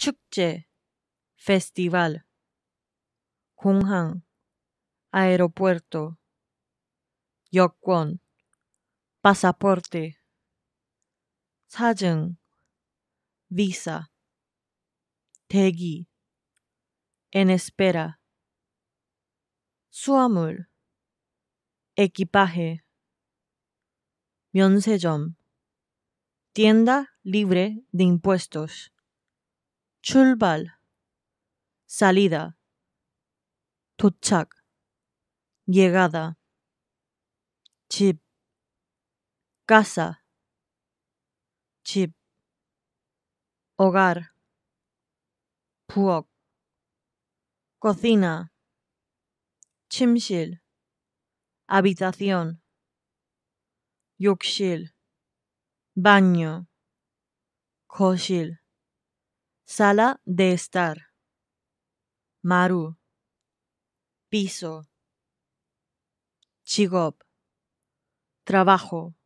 축제, festival, 공항, aeropuerto, 여권, pasaporte, 사증, visa, 대기, en espera, 수화물, equipaje, 면세점, tienda libre de impuestos. Chulbal Salida tuchak, Llegada Chip Casa Chip Hogar Puok Cocina Chimchil Habitación Yuxil Baño Sala de estar. Maru. Piso. Chigop. Trabajo.